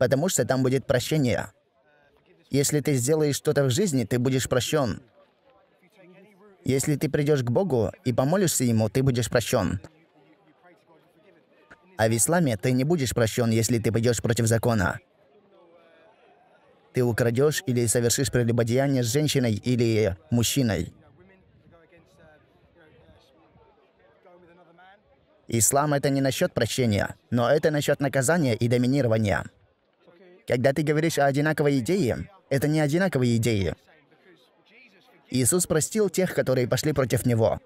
потому что там будет прощение. Если ты сделаешь что-то в жизни, ты будешь прощен. Если ты придешь к Богу и помолишься Ему, ты будешь прощен. А в исламе ты не будешь прощен, если ты пойдешь против закона. Ты украдешь или совершишь прелюбодеяние с женщиной или мужчиной. Ислам это не насчет прощения, но это насчет наказания и доминирования. Когда ты говоришь о одинаковой идее, это не одинаковые идеи. Иисус простил тех, которые пошли против Него.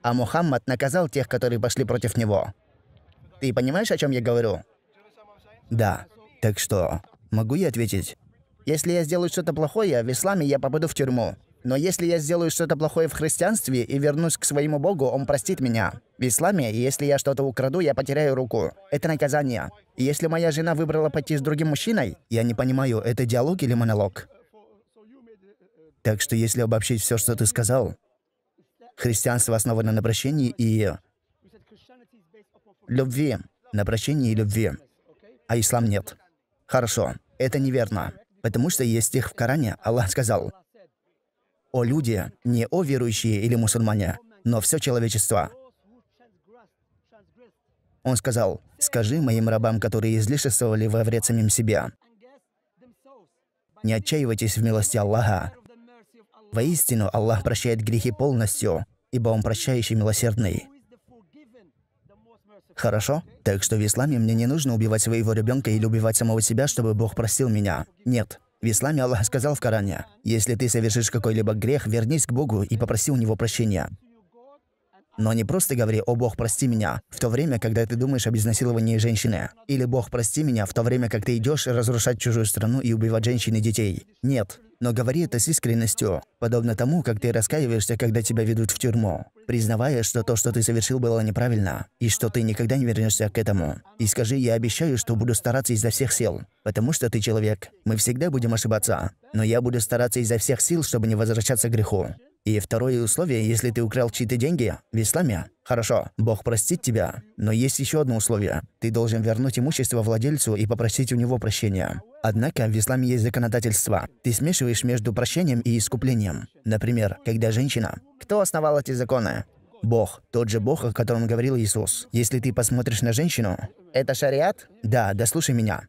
А Мухаммад наказал тех, которые пошли против Него. Ты понимаешь, о чем я говорю? Да. Так что, могу я ответить? Если я сделаю что-то плохое, в исламе я попаду в тюрьму. Но если я сделаю что-то плохое в христианстве и вернусь к своему богу, он простит меня. В исламе, если я что-то украду, я потеряю руку. Это наказание. если моя жена выбрала пойти с другим мужчиной, я не понимаю, это диалог или монолог. Так что если обобщить все, что ты сказал, христианство основано на прощении и любви. На прощении и любви. А ислам нет. Хорошо, это неверно. Потому что есть стих в Коране, Аллах сказал, о люди, не о верующие или мусульмане, но все человечество. Он сказал, «Скажи моим рабам, которые излишествовали во вред самим себе, не отчаивайтесь в милости Аллаха. Воистину, Аллах прощает грехи полностью, ибо Он прощающий милосердный». Хорошо? Так что в исламе мне не нужно убивать своего ребенка или убивать самого себя, чтобы Бог простил меня. Нет. В исламе Аллах сказал в Коране, «Если ты совершишь какой-либо грех, вернись к Богу и попроси у Него прощения». Но не просто говори «О Бог, прости меня», в то время, когда ты думаешь об изнасиловании женщины. Или «Бог, прости меня», в то время, как ты идешь разрушать чужую страну и убивать женщин и детей. Нет. Но говори это с искренностью, подобно тому, как ты раскаиваешься, когда тебя ведут в тюрьму признавая, что то, что ты совершил, было неправильно, и что ты никогда не вернешься к этому. И скажи, я обещаю, что буду стараться изо всех сил, потому что ты человек. Мы всегда будем ошибаться, но я буду стараться изо всех сил, чтобы не возвращаться к греху. И второе условие, если ты украл чьи-то деньги в исламе, хорошо, Бог простит тебя. Но есть еще одно условие. Ты должен вернуть имущество владельцу и попросить у него прощения. Однако в исламе есть законодательство. Ты смешиваешь между прощением и искуплением. Например, когда женщина... Кто основал эти законы? Бог. Тот же Бог, о котором говорил Иисус. Если ты посмотришь на женщину... Это шариат? Да, дослушай меня.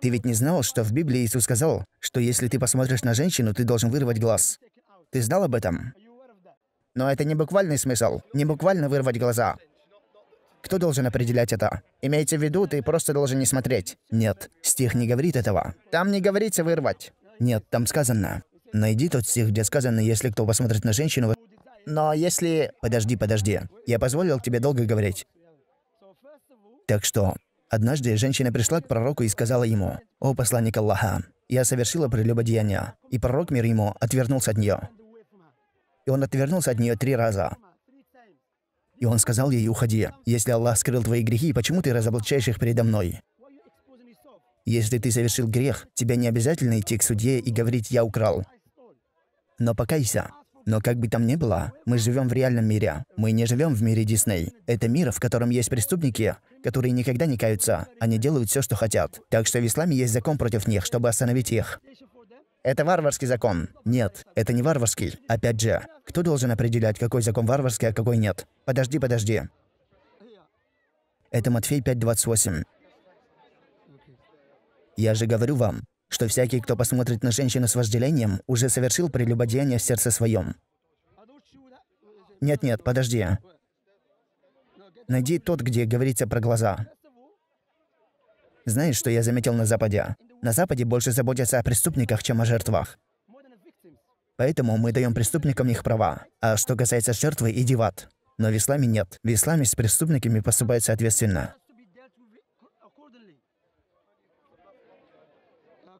Ты ведь не знал, что в Библии Иисус сказал, что если ты посмотришь на женщину, ты должен вырвать глаз. Ты знал об этом? Но это не буквальный смысл. Не буквально вырвать глаза. Кто должен определять это? Имейте в виду, ты просто должен не смотреть. Нет, стих не говорит этого. Там не говорится вырвать. Нет, там сказано. Найди тот стих, где сказано, если кто посмотрит на женщину... Но если... Подожди, подожди. Я позволил тебе долго говорить. Так что, однажды женщина пришла к пророку и сказала ему, «О посланник Аллаха, я совершила прелюбодеяние». И пророк мир ему отвернулся от нее и он отвернулся от нее три раза. И он сказал ей, уходи. Если Аллах скрыл твои грехи, почему ты разоблачаешь их передо мной? Если ты совершил грех, тебе не обязательно идти к судье и говорить «я украл». Но покайся. Но как бы там ни было, мы живем в реальном мире. Мы не живем в мире Дисней. Это мир, в котором есть преступники, которые никогда не каются. Они делают все, что хотят. Так что в исламе есть закон против них, чтобы остановить их. Это варварский закон. Нет, это не варварский. Опять же, кто должен определять, какой закон варварский, а какой нет? Подожди, подожди. Это Матфей 5.28. Я же говорю вам, что всякий, кто посмотрит на женщину с вожделением, уже совершил прелюбодеяние в сердце своем. Нет-нет, подожди. Найди тот, где говорится про глаза. Знаешь, что я заметил на Западе? На Западе больше заботятся о преступниках, чем о жертвах. Поэтому мы даем преступникам их права. А что касается жертвы, иди в ад. Но в исламе нет. В исламе с преступниками поступают соответственно.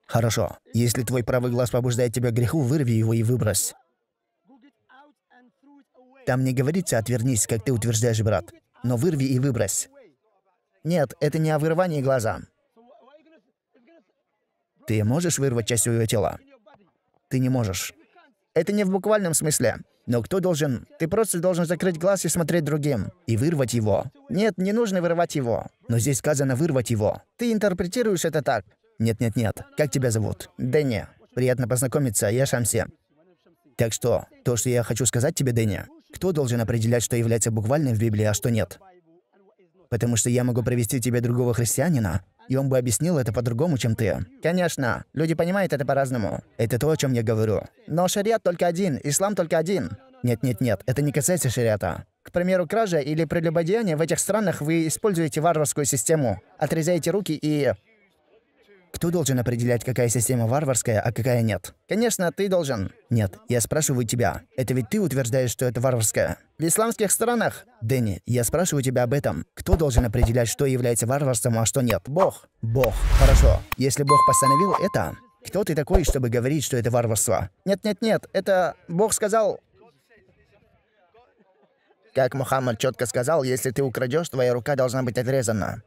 Хорошо. Если твой правый глаз побуждает тебя к греху, вырви его и выбрось. Там не говорится «отвернись», как ты утверждаешь, брат, но вырви и выбрось. Нет, это не о вырывании глаза. Ты можешь вырвать часть своего тела? Ты не можешь. Это не в буквальном смысле. Но кто должен? Ты просто должен закрыть глаз и смотреть другим. И вырвать его. Нет, не нужно вырывать его. Но здесь сказано вырвать его. Ты интерпретируешь это так. Нет-нет-нет. Как тебя зовут? Дэнни. Приятно познакомиться, я Шамси. Так что, то, что я хочу сказать тебе, Дэнни, кто должен определять, что является буквальным в Библии, а что нет? Потому что я могу провести тебе другого христианина, и он бы объяснил это по-другому, чем ты. Конечно, люди понимают это по-разному. Это то, о чем я говорю. Но шариат только один, ислам только один. Нет-нет-нет, это не касается шариата. К примеру, кража или прелюбодеяние в этих странах вы используете варварскую систему. Отрезаете руки и... Кто должен определять, какая система варварская, а какая нет? Конечно, ты должен. Нет, я спрашиваю тебя. Это ведь ты утверждаешь, что это варварская. В исламских странах? Дэнни, я спрашиваю тебя об этом. Кто должен определять, что является варварством, а что нет? Бог. Бог. Хорошо. Если Бог постановил это, кто ты такой, чтобы говорить, что это варварство? Нет-нет-нет, это Бог сказал... Как Мухаммад четко сказал, если ты украдешь, твоя рука должна быть отрезана.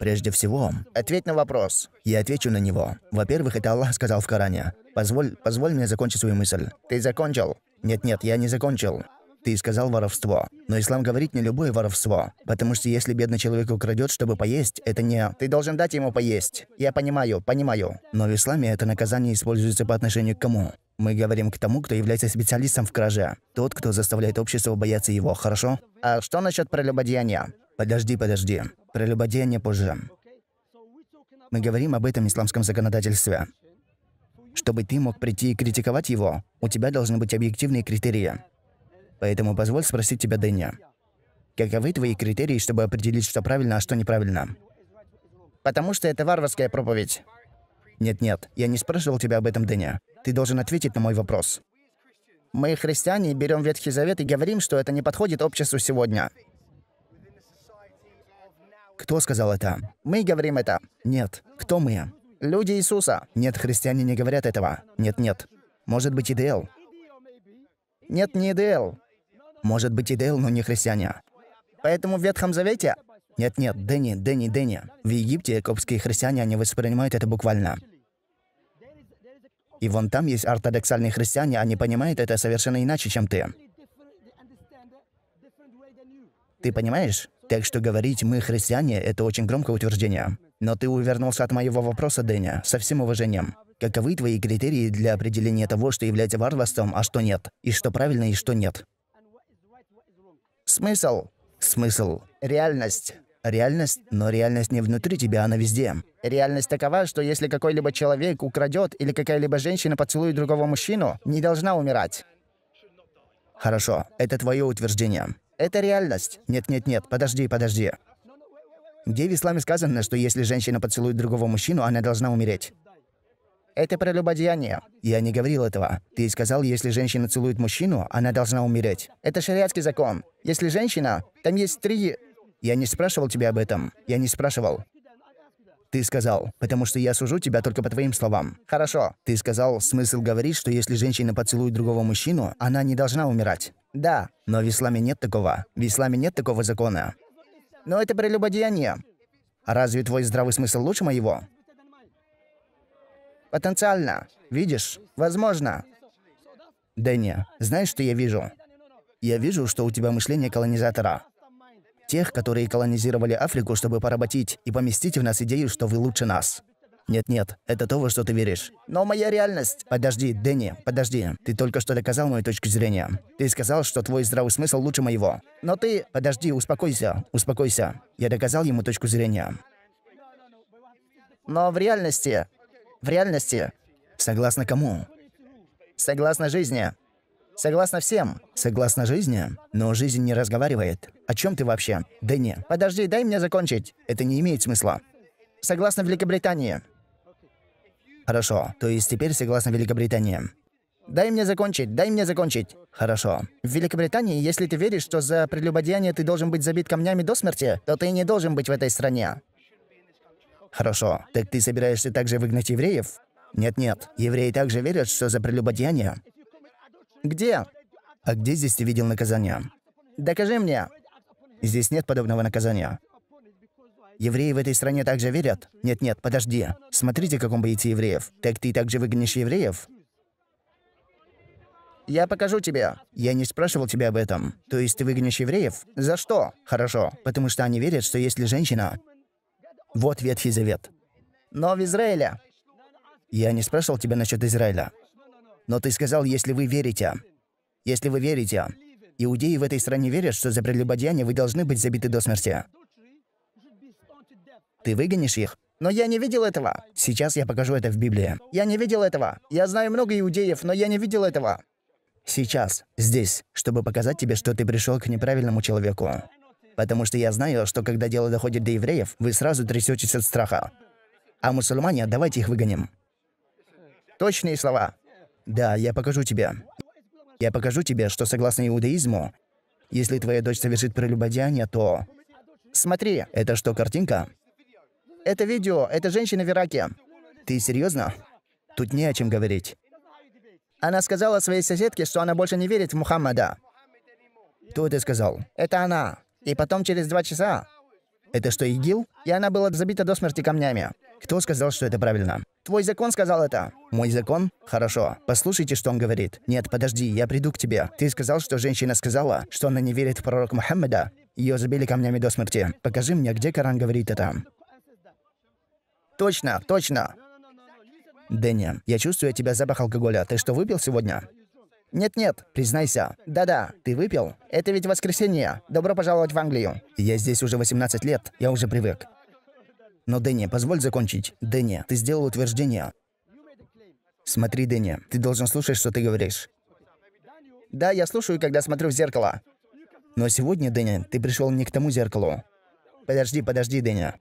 Прежде всего, ответь на вопрос. Я отвечу на него. Во-первых, это Аллах сказал в Коране. Позволь, позволь мне закончить свою мысль. Ты закончил? Нет-нет, я не закончил. Ты сказал воровство. Но ислам говорит не любое воровство. Потому что если бедный человек украдет, чтобы поесть, это не... Ты должен дать ему поесть. Я понимаю, понимаю. Но в исламе это наказание используется по отношению к кому? Мы говорим к тому, кто является специалистом в краже. Тот, кто заставляет общество бояться его, хорошо? А что насчет прелюбодеяния? Подожди, подожди прелюбодеяние позже. Мы говорим об этом исламском законодательстве. Чтобы ты мог прийти и критиковать его, у тебя должны быть объективные критерии. Поэтому позволь спросить тебя, Дэнни. Каковы твои критерии, чтобы определить, что правильно, а что неправильно? Потому что это варварская проповедь. Нет-нет, я не спрашивал тебя об этом, Дэнни. Ты должен ответить на мой вопрос. Мы, христиане, берем Ветхий Завет и говорим, что это не подходит обществу сегодня. Кто сказал это? Мы говорим это. Нет. Кто мы? Люди Иисуса. Нет, христиане не говорят этого. Нет-нет. Может быть, Идеал? Нет, не Идеал. Может быть, Идеал, но не христиане. Поэтому в Ветхом Завете... Нет-нет, Дэнни, Дэнни, Дэнни. В Египте копские христиане, они воспринимают это буквально. И вон там есть ортодоксальные христиане, они понимают это совершенно иначе, чем ты. Ты понимаешь? Так что говорить «мы христиане» — это очень громкое утверждение. Но ты увернулся от моего вопроса, Дэня, со всем уважением. Каковы твои критерии для определения того, что является варварством, а что нет? И что правильно, и что нет? Смысл. Смысл. Реальность. Реальность, но реальность не внутри тебя, она везде. Реальность такова, что если какой-либо человек украдет или какая-либо женщина поцелует другого мужчину, не должна умирать. Хорошо, это твое утверждение. Это реальность. Нет-нет-нет, подожди, подожди. Где в исламе сказано, что если женщина поцелует другого мужчину, она должна умереть? Это прелюбодеяние. Я не говорил этого. Ты сказал, если женщина целует мужчину, она должна умереть. Это шариатский закон. Если женщина... Там есть три... Я не спрашивал тебя об этом. Я не спрашивал. Ты сказал, потому что я сужу тебя только по твоим словам. Хорошо. Ты сказал, смысл говорит, что если женщина поцелует другого мужчину, она не должна умирать. Да, но в исламе нет такого. В исламе нет такого закона. Но это прелюбодеяние. А разве твой здравый смысл лучше моего? Потенциально. Видишь? Возможно. Дэнни, знаешь, что я вижу? Я вижу, что у тебя мышление колонизатора. Тех, которые колонизировали Африку, чтобы поработить и поместить в нас идею, что вы лучше нас. Нет-нет, это то, во что ты веришь. Но моя реальность... Подожди, Дэнни, подожди. Ты только что доказал мою точку зрения. Ты сказал, что твой здравый смысл лучше моего. Но ты... Подожди, успокойся, успокойся. Я доказал ему точку зрения. Но в реальности... В реальности... Согласно кому? Согласно жизни. Согласно всем. Согласно жизни? Но жизнь не разговаривает. О чем ты вообще? Дэнни? Подожди, дай мне закончить. Это не имеет смысла. Согласно Великобритании. Хорошо. То есть теперь согласно Великобритании. Дай мне закончить, дай мне закончить. Хорошо. В Великобритании, если ты веришь, что за прелюбодеяние ты должен быть забит камнями до смерти, то ты не должен быть в этой стране. Хорошо. Так ты собираешься также выгнать евреев? Нет-нет. Евреи также верят, что за прелюбодеяние. Где? А где здесь ты видел наказание? Докажи мне. Здесь нет подобного наказания. Евреи в этой стране также верят? Нет-нет, подожди. Смотрите, как он боится евреев. Так ты также выгонишь евреев? Я покажу тебе. Я не спрашивал тебя об этом. То есть ты выгонишь евреев? За что? Хорошо. Потому что они верят, что если женщина... Вот Ветхий Завет. Но в Израиле. Я не спрашивал тебя насчет Израиля. Но ты сказал, если вы верите. Если вы верите. Иудеи в этой стране верят, что за прелюбодеяние вы должны быть забиты до смерти. Ты выгонишь их? Но я не видел этого. Сейчас я покажу это в Библии. Я не видел этого. Я знаю много иудеев, но я не видел этого. Сейчас, здесь, чтобы показать тебе, что ты пришел к неправильному человеку. Потому что я знаю, что когда дело доходит до евреев, вы сразу трясетесь от страха. А мусульмане, давайте их выгоним. Точные слова. Да, я покажу тебе. Я покажу тебе, что согласно иудаизму, если твоя дочь совершит прелюбодеяние, то... Смотри, это что, картинка? Это видео, это женщина в Ираке. Ты серьезно? Тут не о чем говорить. Она сказала своей соседке, что она больше не верит в Мухаммада. Кто это сказал? Это она. И потом через два часа. Это что, ИГИЛ? И она была забита до смерти камнями. Кто сказал, что это правильно? Твой закон сказал это. Мой закон? Хорошо. Послушайте, что он говорит. Нет, подожди, я приду к тебе. Ты сказал, что женщина сказала, что она не верит в пророка Мухаммеда. Ее забили камнями до смерти. Покажи мне, где Коран говорит это. Точно, точно. Дэнни, я чувствую от тебя запах алкоголя. Ты что, выпил сегодня? Нет-нет, признайся. Да-да, ты выпил? Это ведь воскресенье. Добро пожаловать в Англию. Я здесь уже 18 лет, я уже привык. Но, Дэнни, позволь закончить. Дэнни, ты сделал утверждение. Смотри, Дэнни, ты должен слушать, что ты говоришь. Да, я слушаю, когда смотрю в зеркало. Но сегодня, Дэнни, ты пришел не к тому зеркалу. Подожди, подожди, Дэнни.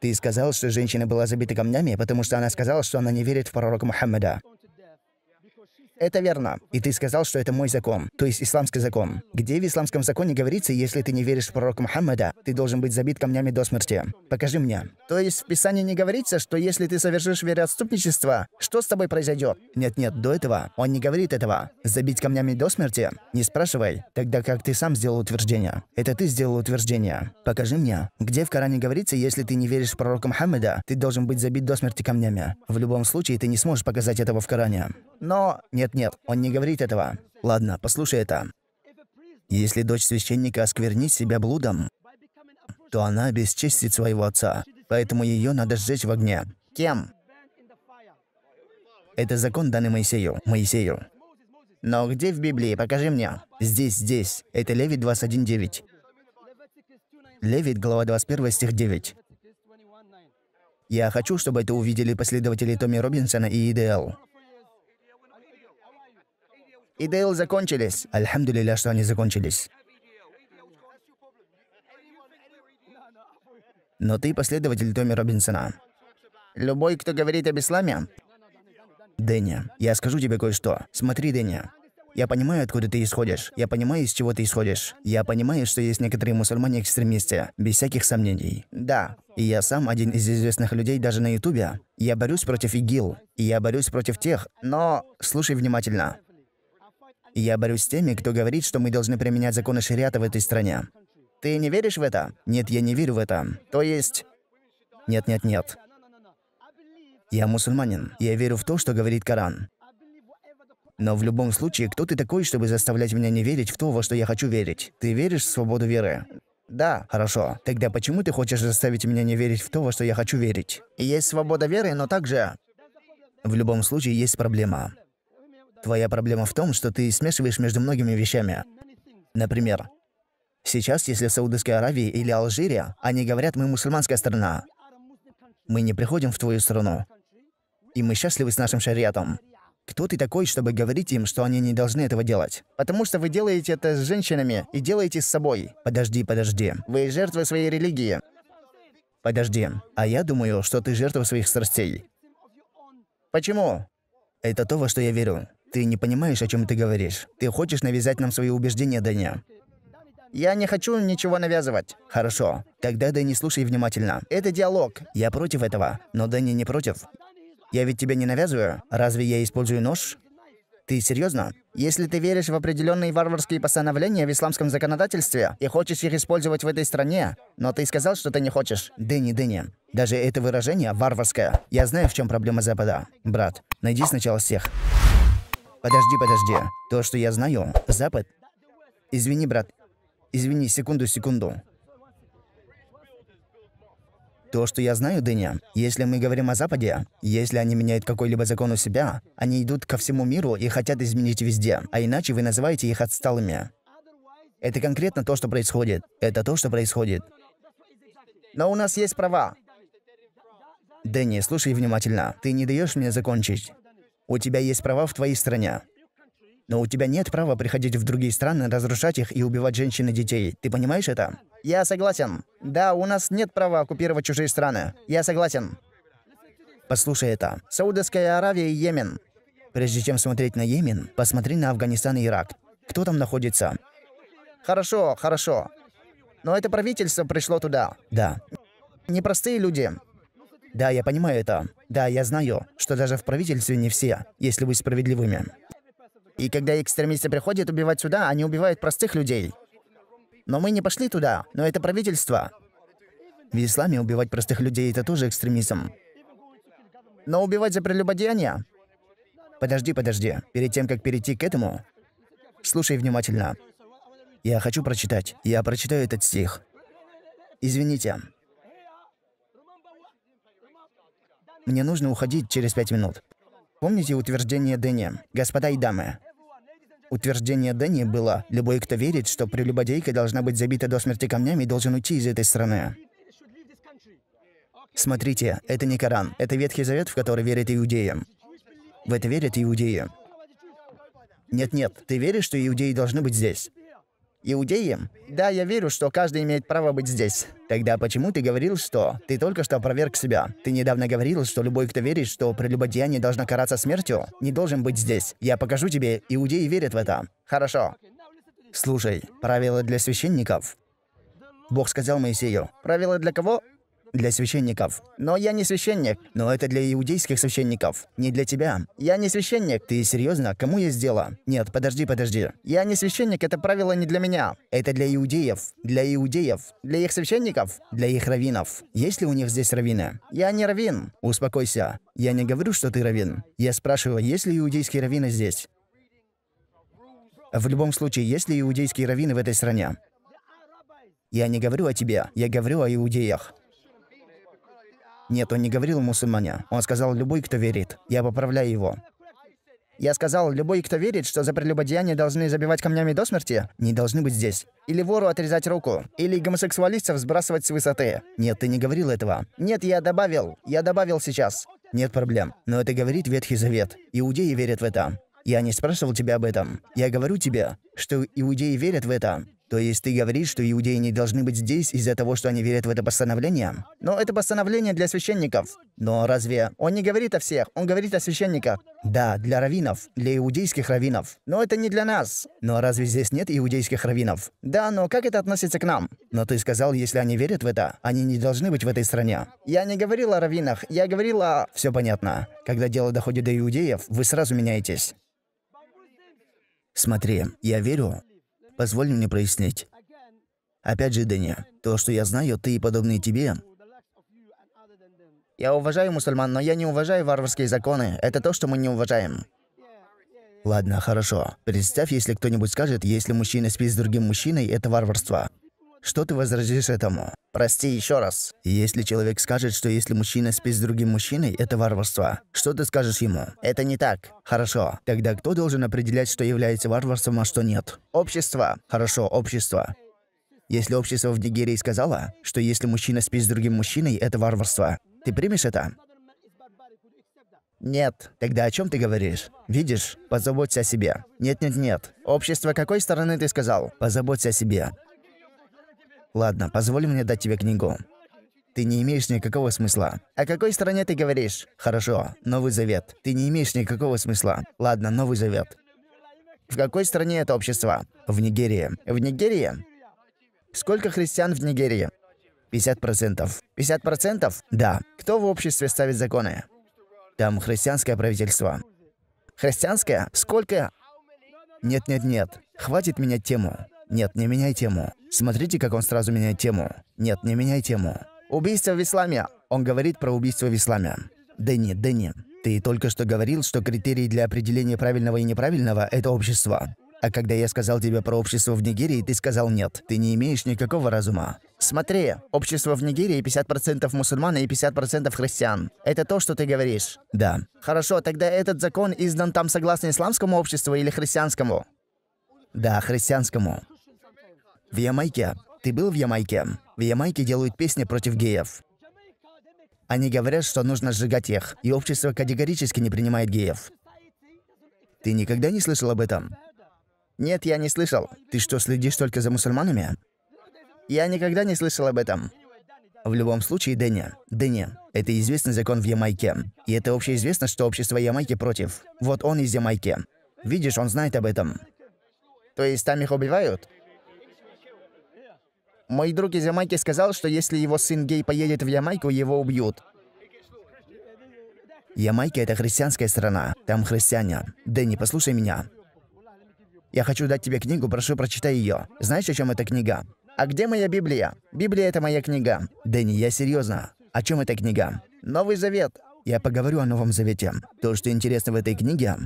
Ты сказал, что женщина была забита камнями, потому что она сказала, что она не верит в пророка Мухаммеда. Это верно. И ты сказал, что это мой закон, то есть исламский закон. Где в исламском законе говорится, если ты не веришь в пророка Мухаммада, ты должен быть забит камнями до смерти? Покажи мне. То есть в Писании не говорится, что если ты совершишь вероотступничество, что с тобой произойдет? Нет-нет, до этого. Он не говорит этого. Забить камнями до смерти? Не спрашивай. Тогда как ты сам сделал утверждение? Это ты сделал утверждение. Покажи мне. Где в Коране говорится, если ты не веришь в пророка Мухаммада, ты должен быть забит до смерти камнями? В любом случае, ты не сможешь показать этого в Коране. Но... Нет-нет, он не говорит этого. Ладно, послушай это. Если дочь священника осквернит себя блудом, то она обесчестит своего отца, поэтому ее надо сжечь в огне. Кем? Это закон, данный Моисею. Моисею. Но где в Библии? Покажи мне. Здесь, здесь. Это Левит 21.9. Левит, глава 21, стих 9. Я хочу, чтобы это увидели последователи Томми Робинсона и ИДЛ и Дейл закончились. Альхамдулилля, что они закончились. Но ты последователь Томми Робинсона. Любой, кто говорит об исламе... Дэнни, я скажу тебе кое-что. Смотри, Дэнни. Я понимаю, откуда ты исходишь. Я понимаю, из чего ты исходишь. Я понимаю, что есть некоторые мусульмане-экстремисты, без всяких сомнений. Да. И я сам один из известных людей даже на Ютубе. Я борюсь против ИГИЛ. И я борюсь против тех, но... Слушай внимательно я борюсь с теми, кто говорит, что мы должны применять законы шариата в этой стране. Ты не веришь в это? Нет, я не верю в это. То есть... Нет, нет, нет. Я мусульманин. Я верю в то, что говорит Коран. Но в любом случае, кто ты такой, чтобы заставлять меня не верить в то, во что я хочу верить? Ты веришь в свободу веры? Да. Хорошо. Тогда почему ты хочешь заставить меня не верить в то, во что я хочу верить? Есть свобода веры, но также... В любом случае, есть проблема. Твоя проблема в том, что ты смешиваешь между многими вещами. Например, сейчас, если в Саудовской Аравии или Алжире, они говорят, мы мусульманская страна. Мы не приходим в твою страну. И мы счастливы с нашим шариатом. Кто ты такой, чтобы говорить им, что они не должны этого делать? Потому что вы делаете это с женщинами и делаете с собой. Подожди, подожди. Вы жертва своей религии. Подожди. А я думаю, что ты жертва своих страстей. Почему? Это то, во что я верю. Ты не понимаешь, о чем ты говоришь. Ты хочешь навязать нам свои убеждения, Даня. Я не хочу ничего навязывать. Хорошо. Тогда Дэнни слушай внимательно. Это диалог. Я против этого. Но Дэнни не против. Я ведь тебя не навязываю. Разве я использую нож? Ты серьезно? Если ты веришь в определенные варварские постановления в исламском законодательстве и хочешь их использовать в этой стране, но ты сказал, что ты не хочешь. Дэнни, Дэнни. Даже это выражение варварское. Я знаю, в чем проблема Запада. Брат, найди сначала всех. Подожди, подожди. То, что я знаю, Запад... Извини, брат. Извини, секунду, секунду. То, что я знаю, Дыня, если мы говорим о Западе, если они меняют какой-либо закон у себя, они идут ко всему миру и хотят изменить везде, а иначе вы называете их отсталыми. Это конкретно то, что происходит. Это то, что происходит. Но у нас есть права. Дэнни, слушай внимательно. Ты не даешь мне закончить. У тебя есть права в твоей стране. Но у тебя нет права приходить в другие страны, разрушать их и убивать женщин и детей. Ты понимаешь это? Я согласен. Да, у нас нет права оккупировать чужие страны. Я согласен. Послушай это. Саудовская Аравия и Йемен. Прежде чем смотреть на Йемен, посмотри на Афганистан и Ирак. Кто там находится? Хорошо, хорошо. Но это правительство пришло туда. Да. Непростые люди. Да, я понимаю это. Да, я знаю, что даже в правительстве не все, если быть справедливыми. И когда экстремисты приходят убивать сюда, они убивают простых людей. Но мы не пошли туда, но это правительство. В исламе убивать простых людей – это тоже экстремизм. Но убивать за прелюбодеяние? Подожди, подожди. Перед тем, как перейти к этому, слушай внимательно. Я хочу прочитать. Я прочитаю этот стих. Извините. Мне нужно уходить через пять минут. Помните утверждение Дэнни? Господа и дамы. Утверждение Дэнни было «Любой, кто верит, что прелюбодейка должна быть забита до смерти камнями, должен уйти из этой страны». Смотрите, это не Коран. Это Ветхий Завет, в который верят иудеи. В это верят иудеи. Нет-нет, ты веришь, что иудеи должны быть здесь? Иудеи? Да, я верю, что каждый имеет право быть здесь. Тогда почему ты говорил, что ты только что опроверг себя? Ты недавно говорил, что любой, кто верит, что прелюбодеяние должно караться смертью, не должен быть здесь. Я покажу тебе, иудеи верят в это. Хорошо. Слушай, правила для священников. Бог сказал Моисею, правила для кого? для священников. Но я не священник, но это для иудейских священников, не для тебя. Я не священник. Ты серьезно? Кому есть дело? Нет, подожди, подожди. Я не священник, это правило не для меня. Это для иудеев, для иудеев, для их священников, для их раввинов. Есть ли у них здесь раввины? Я не раввин. Успокойся. Я не говорю, что ты раввин. Я спрашиваю, есть ли иудейские раввины здесь? В любом случае, есть ли иудейские раввины в этой стране? Я не говорю о тебе, я говорю о иудеях. Нет, он не говорил мусульмане. Он сказал «любой, кто верит». Я поправляю его. Я сказал, любой, кто верит, что за прелюбодеяние должны забивать камнями до смерти, не должны быть здесь. Или вору отрезать руку. Или гомосексуалистов сбрасывать с высоты. Нет, ты не говорил этого. Нет, я добавил. Я добавил сейчас. Нет проблем. Но это говорит Ветхий Завет. Иудеи верят в это. Я не спрашивал тебя об этом. Я говорю тебе, что иудеи верят в это. То есть ты говоришь, что иудеи не должны быть здесь из-за того, что они верят в это постановление? Но это постановление для священников. Но разве он не говорит о всех? Он говорит о священниках. Да, для раввинов, для иудейских раввинов. Но это не для нас. Но разве здесь нет иудейских раввинов? Да, но как это относится к нам? Но ты сказал, если они верят в это, они не должны быть в этой стране. Я не говорил о раввинах, я говорил о... Все понятно. Когда дело доходит до иудеев, вы сразу меняетесь. Смотри, я верю, Позволь мне прояснить. Опять же, Дания, то, что я знаю, ты и подобные тебе... Я уважаю мусульман, но я не уважаю варварские законы. Это то, что мы не уважаем. Ладно, хорошо. Представь, если кто-нибудь скажет, если мужчина спит с другим мужчиной, это варварство. Что ты возразишь этому? Прости еще раз. Если человек скажет, что если мужчина спит с другим мужчиной, это варварство, что ты скажешь ему? Это не так. Хорошо. Тогда кто должен определять, что является варварством, а что нет? Общество. Хорошо, общество. Если общество в Нигерии сказало, что если мужчина спит с другим мужчиной, это варварство, ты примешь это? Нет. Тогда о чем ты говоришь? Видишь? Позаботься о себе. Нет-нет-нет. Общество какой стороны ты сказал? Позаботься о себе. Ладно, позволь мне дать тебе книгу. Ты не имеешь никакого смысла. О какой стране ты говоришь? Хорошо, Новый Завет. Ты не имеешь никакого смысла. Ладно, Новый Завет. В какой стране это общество? В Нигерии. В Нигерии? Сколько христиан в Нигерии? 50%. 50%? Да. Кто в обществе ставит законы? Там христианское правительство. Христианское? Сколько? Нет-нет-нет. Хватит менять тему. Нет, не меняй тему. Смотрите, как он сразу меняет тему. Нет, не меняй тему. Убийство в исламе. Он говорит про убийство в исламе. Дэнни, Дэнни, ты только что говорил, что критерий для определения правильного и неправильного – это общество. А когда я сказал тебе про общество в Нигерии, ты сказал нет, ты не имеешь никакого разума. Смотри, общество в Нигерии 50% мусульман и 50% христиан. Это то, что ты говоришь? Да. Хорошо, тогда этот закон издан там согласно исламскому обществу или христианскому? Да, христианскому. В Ямайке. Ты был в Ямайке? В Ямайке делают песни против геев. Они говорят, что нужно сжигать их, и общество категорически не принимает геев. Ты никогда не слышал об этом? Нет, я не слышал. Ты что, следишь только за мусульманами? Я никогда не слышал об этом. В любом случае, Дэнни, Дэнни, это известный закон в Ямайке. И это общеизвестно, что общество Ямайки против. Вот он из Ямайки. Видишь, он знает об этом. То есть там их убивают? Мой друг из Ямайки сказал, что если его сын гей поедет в Ямайку, его убьют. Ямайка — это христианская страна. Там христиане. Дэнни, послушай меня. Я хочу дать тебе книгу, прошу, прочитай ее. Знаешь, о чем эта книга? А где моя Библия? Библия — это моя книга. Дэнни, я серьезно. О чем эта книга? Новый Завет. Я поговорю о Новом Завете. То, что интересно в этой книге...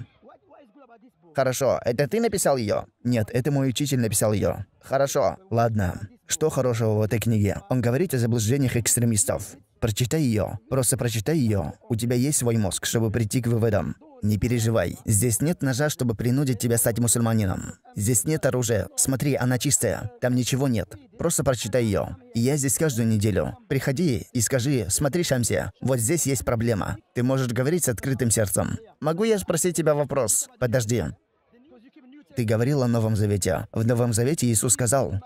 Хорошо, это ты написал ее? Нет, это мой учитель написал ее. Хорошо, ладно. Что хорошего в этой книге? Он говорит о заблуждениях экстремистов. Прочитай ее. Просто прочитай ее. У тебя есть свой мозг, чтобы прийти к выводам. Не переживай. Здесь нет ножа, чтобы принудить тебя стать мусульманином. Здесь нет оружия. Смотри, она чистая. Там ничего нет. Просто прочитай ее. И я здесь каждую неделю. Приходи и скажи, смотри, Шамси, вот здесь есть проблема. Ты можешь говорить с открытым сердцем. Могу я спросить тебя вопрос? Подожди. Ты говорил о Новом Завете. В Новом Завете Иисус сказал,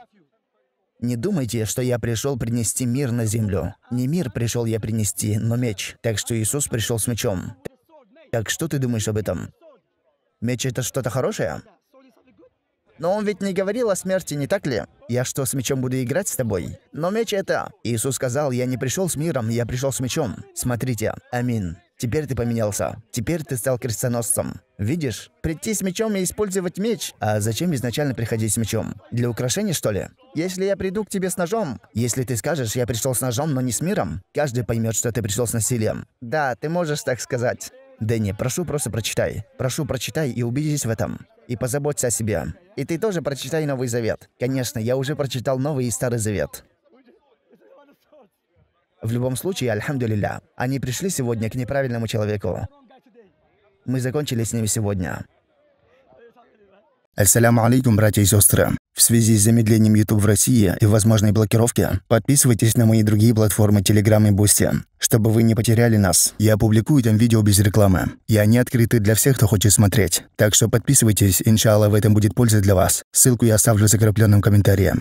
не думайте, что я пришел принести мир на землю. Не мир пришел я принести, но меч. Так что Иисус пришел с мечом. Так что ты думаешь об этом? Меч это что-то хорошее? Но он ведь не говорил о смерти, не так ли? Я что, с мечом буду играть с тобой? Но меч это... Иисус сказал, я не пришел с миром, я пришел с мечом. Смотрите. Аминь. Теперь ты поменялся. Теперь ты стал крестоносцем. Видишь? Прийти с мечом и использовать меч. А зачем изначально приходить с мечом? Для украшения, что ли? Если я приду к тебе с ножом, если ты скажешь, я пришел с ножом, но не с миром, каждый поймет, что ты пришел с насилием. Да, ты можешь так сказать. Дэнни, прошу, просто прочитай. Прошу, прочитай и убедись в этом. И позаботься о себе. И ты тоже прочитай Новый Завет. Конечно, я уже прочитал Новый и Старый Завет. В любом случае, альхамдулилля, они пришли сегодня к неправильному человеку. Мы закончили с ними сегодня. Ассаляму алейкум, братья и сестры. В связи с замедлением YouTube в России и возможной блокировки, подписывайтесь на мои другие платформы Telegram и Boosty, чтобы вы не потеряли нас. Я публикую там видео без рекламы, и они открыты для всех, кто хочет смотреть. Так что подписывайтесь, иншаллах, в этом будет польза для вас. Ссылку я оставлю в закрепленном комментарии.